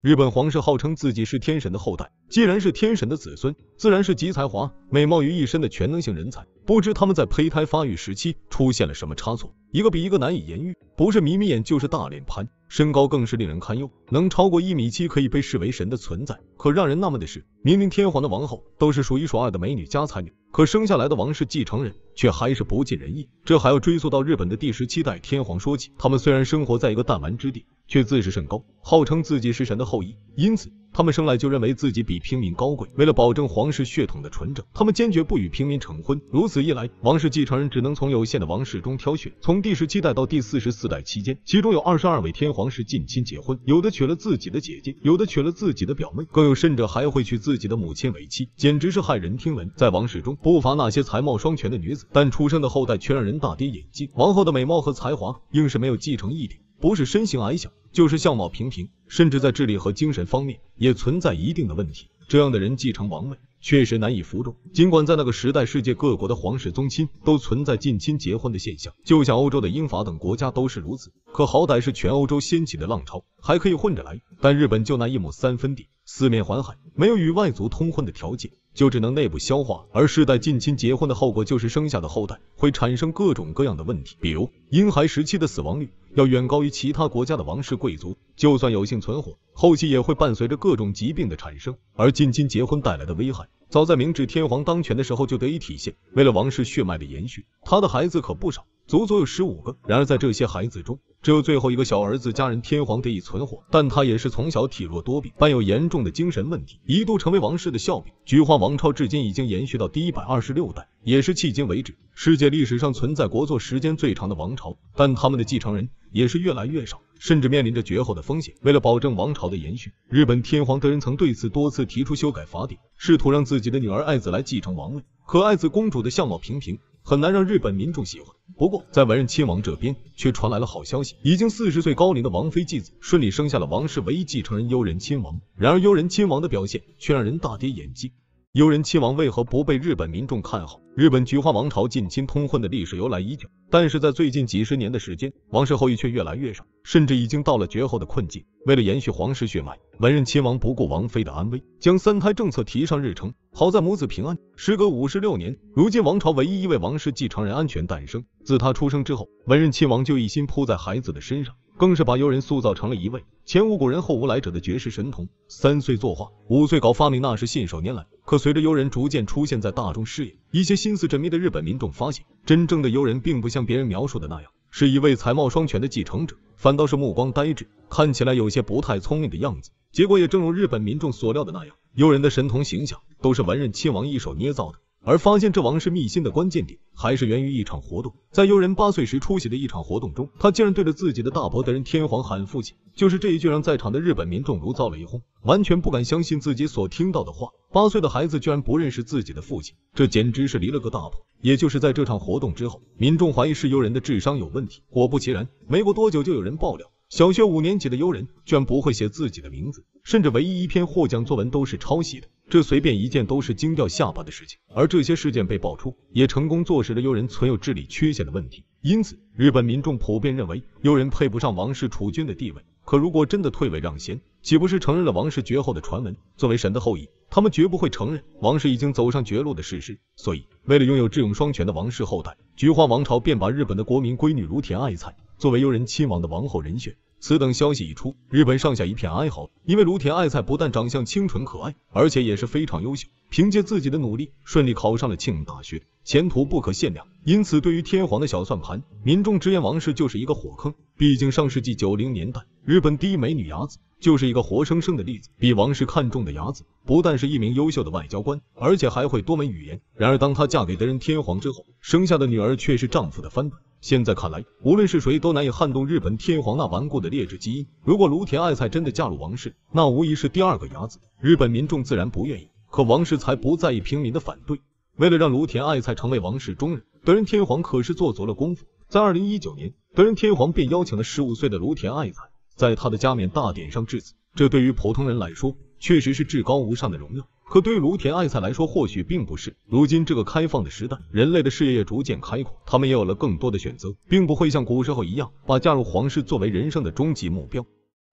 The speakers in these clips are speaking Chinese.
日本皇室号称自己是天神的后代，既然是天神的子孙，自然是集才华、美貌于一身的全能型人才。不知他们在胚胎发育时期出现了什么差错，一个比一个难以言喻，不是眯眯眼就是大脸盘，身高更是令人堪忧，能超过一米七可以被视为神的存在。可让人纳闷的是，明明天皇的王后都是数一数二的美女加才女，可生下来的王室继承人却还是不尽人意。这还要追溯到日本的第十七代天皇说起，他们虽然生活在一个弹丸之地。却自视甚高，号称自己是神的后裔，因此他们生来就认为自己比平民高贵。为了保证皇室血统的纯正，他们坚决不与平民成婚。如此一来，王室继承人只能从有限的王室中挑选。从第十七代到第四十四代期间，其中有二十二位天皇是近亲结婚，有的娶了自己的姐姐，有的娶了自己的表妹，更有甚者还会娶自己的母亲为妻，简直是骇人听闻。在王室中不乏那些才貌双全的女子，但出生的后代却让人大跌眼镜，王后的美貌和才华硬是没有继承一点。不是身形矮小，就是相貌平平，甚至在智力和精神方面也存在一定的问题。这样的人继承王位，确实难以服众。尽管在那个时代，世界各国的皇室宗亲都存在近亲结婚的现象，就像欧洲的英法等国家都是如此，可好歹是全欧洲掀起的浪潮，还可以混着来。但日本就那一亩三分地，四面环海，没有与外族通婚的条件。就只能内部消化，而世代近亲结婚的后果就是生下的后代会产生各种各样的问题，比如婴孩时期的死亡率要远高于其他国家的王室贵族，就算有幸存活，后期也会伴随着各种疾病的产生。而近亲结婚带来的危害，早在明治天皇当权的时候就得以体现。为了王室血脉的延续，他的孩子可不少。足足有十五个，然而在这些孩子中，只有最后一个小儿子家人天皇得以存活，但他也是从小体弱多病，伴有严重的精神问题，一度成为王室的笑柄。菊花王朝至今已经延续到第一百二十六代，也是迄今为止世界历史上存在国祚时间最长的王朝。但他们的继承人也是越来越少，甚至面临着绝后的风险。为了保证王朝的延续，日本天皇德仁曾对此多次提出修改法典，试图让自己的女儿爱子来继承王位。可爱子公主的相貌平平。很难让日本民众喜欢，不过在文仁亲王这边却传来了好消息，已经四十岁高龄的王妃继子顺利生下了王室唯一继承人悠仁亲王。然而悠仁亲王的表现却让人大跌眼镜。悠仁亲王为何不被日本民众看好？日本菊花王朝近亲通婚的历史由来已久，但是在最近几十年的时间，王室后裔却越来越少，甚至已经到了绝后的困境。为了延续皇室血脉，文仁亲王不顾王妃的安危，将三胎政策提上日程。好在母子平安。时隔五十六年，如今王朝唯一一位王室继承人安全诞生。自他出生之后，文仁亲王就一心扑在孩子的身上，更是把悠仁塑造成了一位前无古人后无来者的绝世神童。三岁作画，五岁搞发明，那是信手拈来。可随着幽人逐渐出现在大众视野，一些心思缜密的日本民众发现，真正的幽人并不像别人描述的那样，是一位才貌双全的继承者，反倒是目光呆滞，看起来有些不太聪明的样子。结果也正如日本民众所料的那样，幽人的神童形象都是文仁亲王一手捏造的。而发现这王室秘辛的关键点，还是源于一场活动。在悠人八岁时出席的一场活动中，他竟然对着自己的大伯德仁天皇喊父亲，就是这一句让在场的日本民众如遭雷轰，完全不敢相信自己所听到的话。八岁的孩子居然不认识自己的父亲，这简直是离了个大谱。也就是在这场活动之后，民众怀疑是悠人的智商有问题。果不其然，没过多久就有人爆料，小学五年级的悠人居然不会写自己的名字，甚至唯一一篇获奖作文都是抄袭的。这随便一件都是惊掉下巴的事情，而这些事件被爆出，也成功坐实了幽人存有智力缺陷的问题。因此，日本民众普遍认为幽人配不上王室储君的地位。可如果真的退位让贤，岂不是承认了王室绝后的传闻？作为神的后裔，他们绝不会承认王室已经走上绝路的事实。所以，为了拥有智勇双全的王室后代，菊花王朝便把日本的国民闺女如田爱菜作为幽人亲王的王后人选。此等消息一出，日本上下一片哀嚎，因为芦田爱菜不但长相清纯可爱，而且也是非常优秀，凭借自己的努力顺利考上了庆应大学，前途不可限量。因此对于天皇的小算盘，民众直言王室就是一个火坑。毕竟上世纪九零年代，日本第一美女雅子就是一个活生生的例子。比王室看中的雅子，不但是一名优秀的外交官，而且还会多门语言。然而当她嫁给德仁天皇之后，生下的女儿却是丈夫的翻版。现在看来，无论是谁都难以撼动日本天皇那顽固的劣质基因。如果卢田爱菜真的嫁入王室，那无疑是第二个雅子，日本民众自然不愿意。可王室才不在意平民的反对。为了让卢田爱菜成为王室中人，德仁天皇可是做足了功夫。在二零一九年，德仁天皇便邀请了十五岁的卢田爱菜，在他的加冕大典上致辞。这对于普通人来说，确实是至高无上的荣耀。可对卢田爱菜来说，或许并不是。如今这个开放的时代，人类的视野逐渐开阔，他们也有了更多的选择，并不会像古时候一样，把嫁入皇室作为人生的终极目标。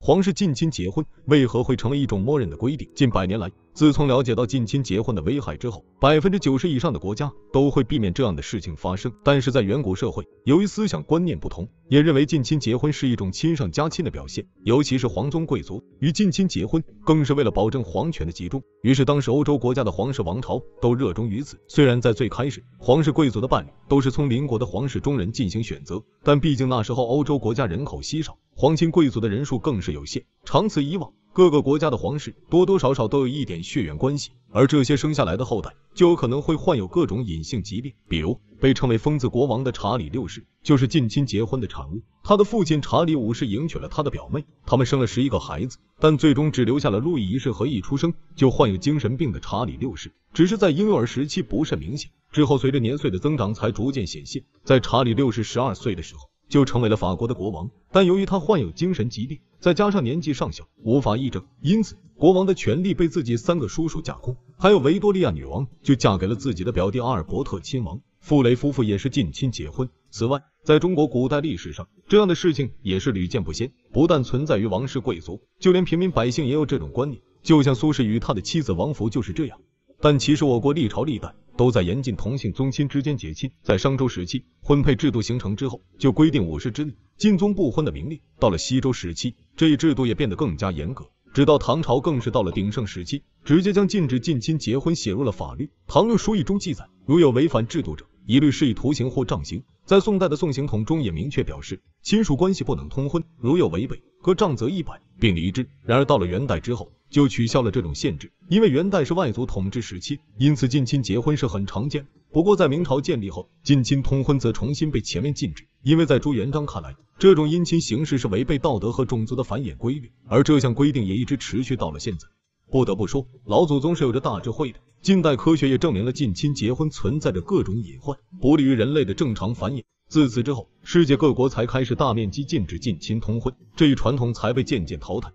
皇室近亲结婚为何会成为一种默认的规定？近百年来，自从了解到近亲结婚的危害之后，百分之九十以上的国家都会避免这样的事情发生。但是在远古社会，由于思想观念不同，也认为近亲结婚是一种亲上加亲的表现。尤其是皇宗贵族与近亲结婚，更是为了保证皇权的集中。于是当时欧洲国家的皇室王朝都热衷于此。虽然在最开始，皇室贵族的伴侣都是从邻国的皇室中人进行选择，但毕竟那时候欧洲国家人口稀少。皇亲贵族的人数更是有限，长此以往，各个国家的皇室多多少少都有一点血缘关系，而这些生下来的后代就有可能会患有各种隐性疾病，比如被称为疯子国王的查理六世就是近亲结婚的产物，他的父亲查理五世迎娶了他的表妹，他们生了十一个孩子，但最终只留下了路易一世和一出生就患有精神病的查理六世，只是在婴幼儿时期不甚明显，之后随着年岁的增长才逐渐显现，在查理六世十二岁的时候。就成为了法国的国王，但由于他患有精神疾病，再加上年纪尚小，无法议政，因此国王的权力被自己三个叔叔架空。还有维多利亚女王就嫁给了自己的表弟阿尔伯特亲王，傅雷夫妇也是近亲结婚。此外，在中国古代历史上，这样的事情也是屡见不鲜，不但存在于王室贵族，就连平民百姓也有这种观念。就像苏轼与他的妻子王弗就是这样，但其实我国历朝历代。都在严禁同姓宗亲之间结亲。在商周时期，婚配制度形成之后，就规定五世之内近宗不婚的明令。到了西周时期，这一制度也变得更加严格。直到唐朝更是到了鼎盛时期，直接将禁止近亲结婚写入了法律。唐律书议中记载，如有违反制度者，一律施以徒刑或杖刑。在宋代的宋刑统中也明确表示，亲属关系不能通婚，如有违背，各杖责一百，并离之。然而到了元代之后，就取消了这种限制，因为元代是外族统治时期，因此近亲结婚是很常见。不过在明朝建立后，近亲通婚则重新被全面禁止，因为在朱元璋看来，这种姻亲形式是违背道德和种族的繁衍规律。而这项规定也一直持续到了现在。不得不说，老祖宗是有着大智慧的。近代科学也证明了近亲结婚存在着各种隐患，不利于人类的正常繁衍。自此之后，世界各国才开始大面积禁止近亲通婚，这一传统才被渐渐淘汰。